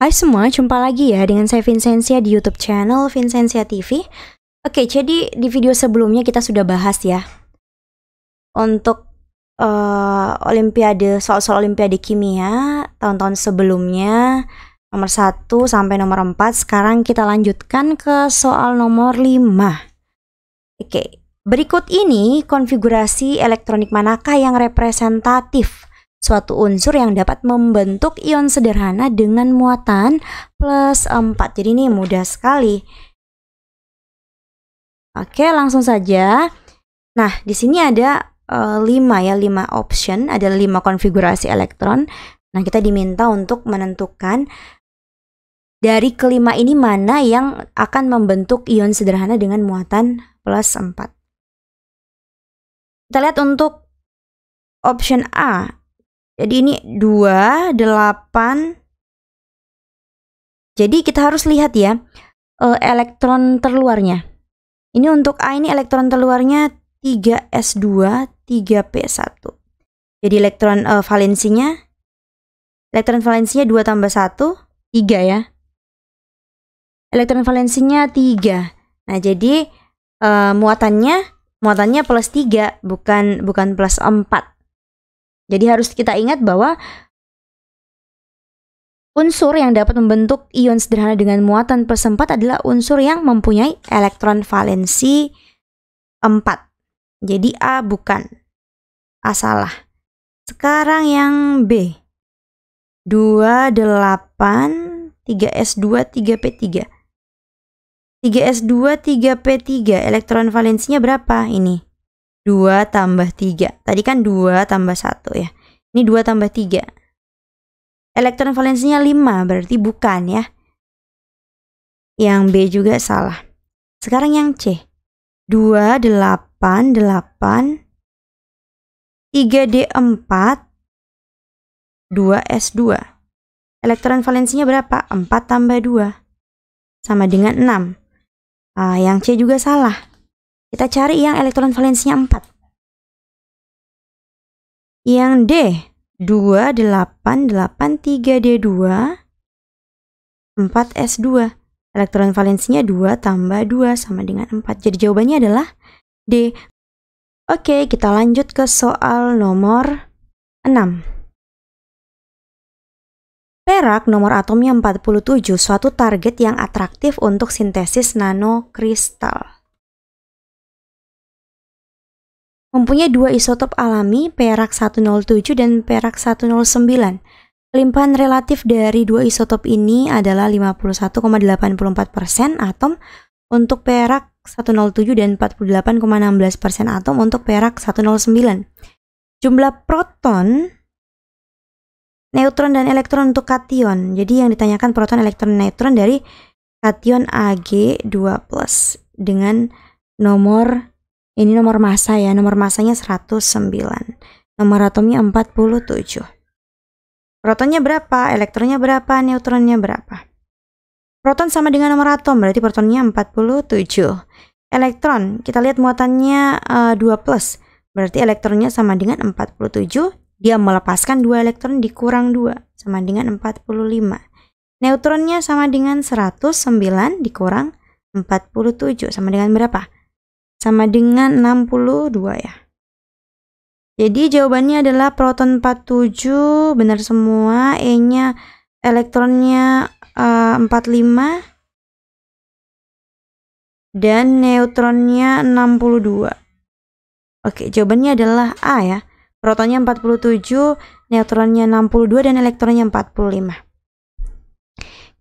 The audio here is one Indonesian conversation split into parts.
Hai semua, jumpa lagi ya dengan saya Vincentia di YouTube channel Vincentia TV. Oke, jadi di video sebelumnya kita sudah bahas ya untuk uh, Olimpiade soal-soal Olimpiade kimia tahun-tahun sebelumnya nomor 1 sampai nomor 4. Sekarang kita lanjutkan ke soal nomor 5. Oke, berikut ini konfigurasi elektronik manakah yang representatif suatu unsur yang dapat membentuk ion sederhana dengan muatan plus 4. Jadi ini mudah sekali. Oke, langsung saja. Nah, di sini ada uh, eh, 5 ya, 5 option, ada 5 konfigurasi elektron. Nah, kita diminta untuk menentukan dari kelima ini mana yang akan membentuk ion sederhana dengan muatan plus 4. Kita lihat untuk option A jadi ini 2, 8. Jadi kita harus lihat ya eh, elektron terluarnya. Ini untuk A ini elektron terluarnya 3S2, 3P1. Jadi elektron uh, valensinya elektron valensinya 2 tambah 1, 3 ya. Elektron valensinya 3. Nah, jadi uh, muatannya muatannya plus 3 bukan bukan plus 4. Jadi harus kita ingat bahwa unsur yang dapat membentuk ion sederhana dengan muatan plus 4 adalah unsur yang mempunyai elektron valensi 4. Jadi A bukan. A salah. Sekarang yang B. 2, 8, 3S2, 3P3. 3S2, 3P3. Elektron valensinya berapa ini? 2 tambah 3. Tadi kan 2 tambah 1 ya. Ini 2 tambah 3. Elektron valensinya 5, berarti bukan ya. Yang B juga salah. Sekarang yang C. 2, 8, 8. 3D4. 2S2. Elektron valensinya berapa? 4 tambah 2. Sama dengan 6. Ah, yang C juga salah. Kita cari yang elektron valensinya 4. Yang D, 2, 8, 8, 3, D2, 4, S2. Elektron valensinya 2 tambah 2 sama dengan 4. Jadi jawabannya adalah D. Oke, kita lanjut ke soal nomor 6. Perak nomor atomnya 47, suatu target yang atraktif untuk sintesis nanokristal. mempunyai dua isotop alami perak 107 dan perak 109. Kelimpahan relatif dari dua isotop ini adalah 51,84% atom untuk perak 107 dan 48,16% atom untuk perak 109. Jumlah proton, neutron dan elektron untuk kation. Jadi yang ditanyakan proton, elektron, neutron dari kation Ag2+ dengan nomor ini nomor masa ya, nomor masanya 109. Nomor atomnya 47. Protonnya berapa, elektronnya berapa, neutronnya berapa? Proton sama dengan nomor atom, berarti protonnya 47. Elektron, kita lihat muatannya uh, eh, 2 plus, berarti elektronnya sama dengan 47. Dia melepaskan dua elektron dikurang 2, sama dengan 45. Neutronnya sama dengan 109 dikurang 47, sama dengan berapa? sama dengan 62 ya. Jadi jawabannya adalah proton 47, benar semua. E-nya elektronnya uh, eh, 45 dan neutronnya 62. Oke, jawabannya adalah A ya. Protonnya 47, neutronnya 62 dan elektronnya 45.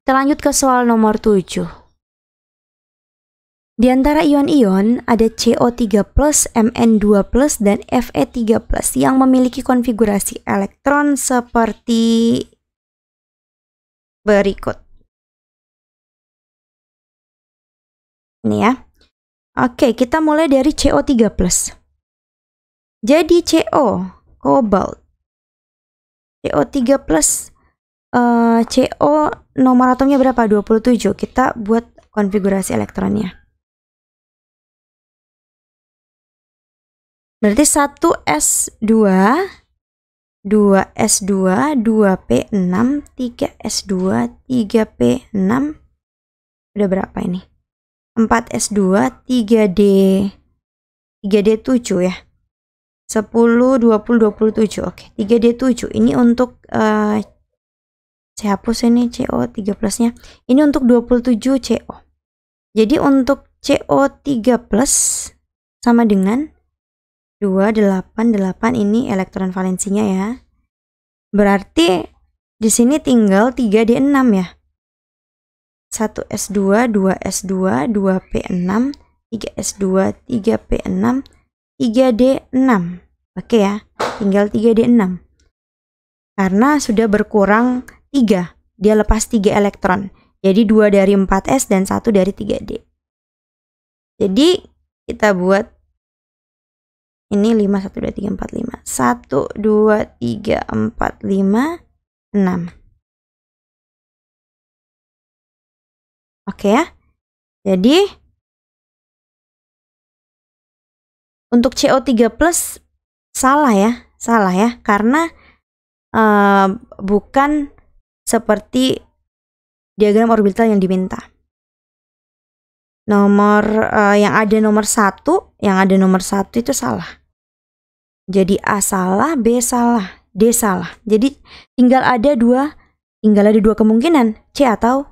Kita lanjut ke soal nomor 7. Di antara ion-ion ada CO3+, Mn2+, dan Fe3+ yang memiliki konfigurasi elektron seperti berikut. Ini ya. Oke, kita mulai dari CO3+. Jadi CO, kobalt. CO3+, uh, eh, CO nomor atomnya berapa? 27. Kita buat konfigurasi elektronnya. Berarti 1S2, 2S2, 2P6, 3S2, 3P6. Udah berapa ini? 4S2, 3D, 3D7 ya. 10, 20, 27. Oke, 3D7. Ini untuk uh, eh, saya hapus ini CO 3 plus nya Ini untuk 27 CO. Jadi untuk CO 3 plus sama dengan 288 ini elektron valensinya ya. Berarti di sini tinggal 3 D6 ya. 1 S2, 2 S2, 2 P6, 3 S2, 3 P6, 3 D6. Oke ya, tinggal 3 D6. Karena sudah berkurang 3, dia lepas 3 elektron. Jadi 2 dari 4S dan 1 dari 3D. Jadi kita buat ini 5 1 2 3 4 5 1 2 3 4 5 6 Oke ya. Jadi untuk CO3 plus salah ya, salah ya karena uh, bukan seperti diagram orbital yang diminta nomor uh, yang ada nomor satu, yang ada nomor satu itu salah. Jadi A salah, B salah, D salah. Jadi tinggal ada dua, tinggal ada dua kemungkinan, C atau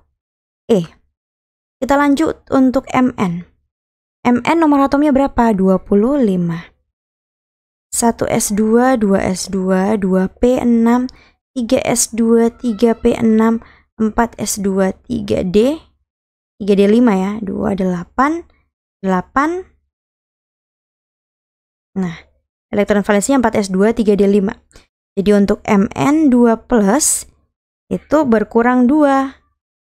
E. Kita lanjut untuk MN. MN nomor atomnya berapa? 25. 1 S2, 2 S2, 2 P6, 3 S2, 3 P6, 4 S2, 3 D, 3 D 5 ya. 2 8, 8. Nah, elektron valensinya 4S2, 3 D 5. Jadi untuk Mn 2 plus itu berkurang 2.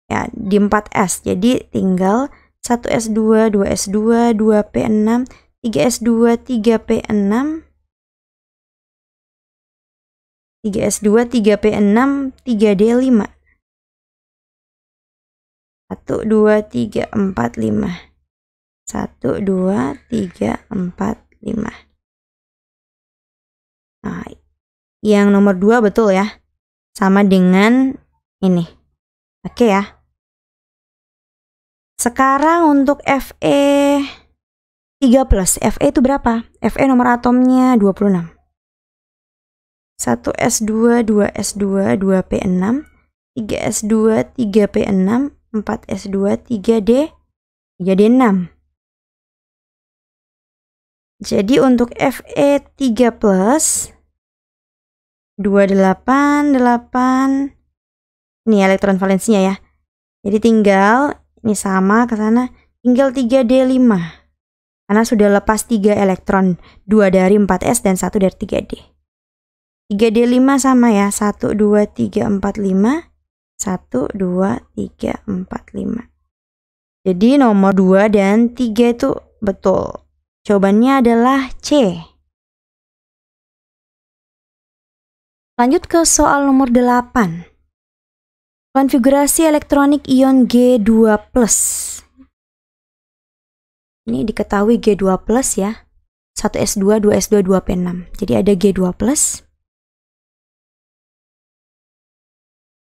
Ya, di 4S. Jadi tinggal 1S2, 2S2, 2P6, 3S2, 3P6, 3S2, 3P6, 3D5 satu dua tiga empat lima satu dua tiga empat lima nah, yang nomor dua betul ya sama dengan ini oke okay ya sekarang untuk FE 3 plus FE itu berapa? FE nomor atomnya 26 1S2, 2S2, 2P6 3S2, 3P6 4S2 3D 3D6. Jadi untuk FE 3 288 ini ya, elektron valensinya ya. Jadi tinggal ini sama ke sana tinggal 3D5. Karena sudah lepas 3 elektron, 2 dari 4S dan 1 dari 3D. 3D5 sama ya, 1 2 3 4 5 1, 2, 3, 4, 5. Jadi nomor 2 dan 3 itu betul. Jawabannya adalah C. Lanjut ke soal nomor 8. Konfigurasi elektronik ion G2+. Ini diketahui G2+, ya. 1S2, 2S2, 2P6. Jadi ada G2+,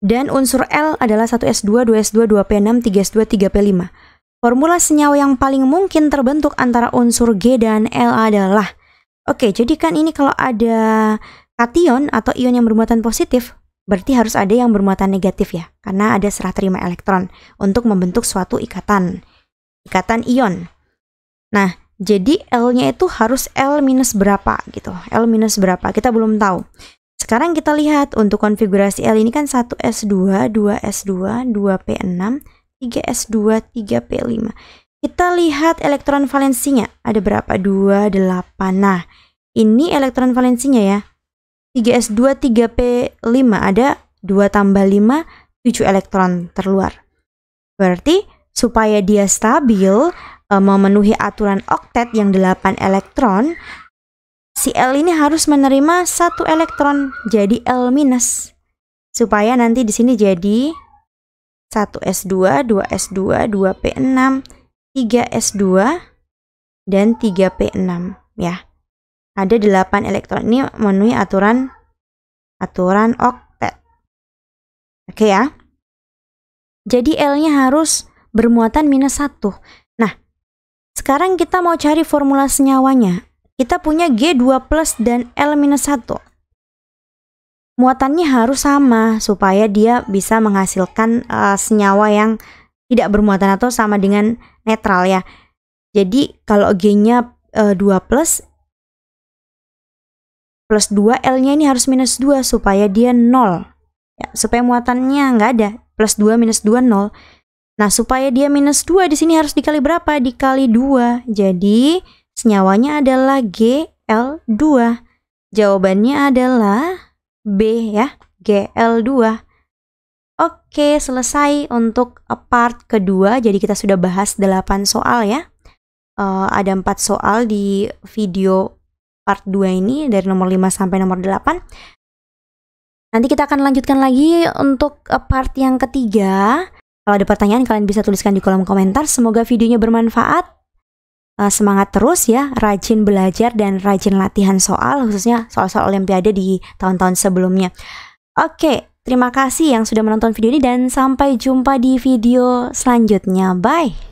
Dan unsur L adalah 1S2, 2S2, 2P6, 3S2, 3P5. Formula senyawa yang paling mungkin terbentuk antara unsur G dan L adalah Oke, jadi kan ini kalau ada kation atau ion yang bermuatan positif, berarti harus ada yang bermuatan negatif ya, karena ada serah terima elektron untuk membentuk suatu ikatan, ikatan ion. Nah, jadi L-nya itu harus L minus berapa gitu, L minus berapa, kita belum tahu. Sekarang kita lihat untuk konfigurasi L ini kan 1S2, 2S2, 2P6, 3S2, 3P5. Kita lihat elektron valensinya ada berapa? 2, 8. Nah, ini elektron valensinya ya. 3S2, 3P5 ada 2 tambah 5, 7 elektron terluar. Berarti supaya dia stabil eh, memenuhi aturan oktet yang 8 elektron, si L ini harus menerima satu elektron jadi L minus supaya nanti di sini jadi 1S2, 2S2, 2P6, 3S2 dan 3P6 ya. Ada 8 elektron ini memenuhi aturan aturan oktet. Oke ya. Jadi L-nya harus bermuatan minus 1. Nah, sekarang kita mau cari formula senyawanya kita punya G2 plus dan L-1. minus Muatannya harus sama supaya dia bisa menghasilkan uh, senyawa yang tidak bermuatan atau sama dengan netral ya. Jadi kalau G-nya uh, eh, 2 plus plus 2 L-nya ini harus minus 2 supaya dia 0. Ya, supaya muatannya nggak ada. Plus 2 minus 2 0. Nah supaya dia minus 2 di sini harus dikali berapa? Dikali 2. Jadi Senyawanya adalah GL2. Jawabannya adalah B ya, GL2. Oke, selesai untuk part kedua. Jadi kita sudah bahas 8 soal ya. Uh, ada 4 soal di video part 2 ini dari nomor 5 sampai nomor 8. Nanti kita akan lanjutkan lagi untuk part yang ketiga. Kalau ada pertanyaan kalian bisa tuliskan di kolom komentar. Semoga videonya bermanfaat. Eh, semangat terus ya, rajin belajar dan rajin latihan soal, khususnya soal-soal Olimpiade di tahun-tahun sebelumnya. Oke, terima kasih yang sudah menonton video ini dan sampai jumpa di video selanjutnya. Bye!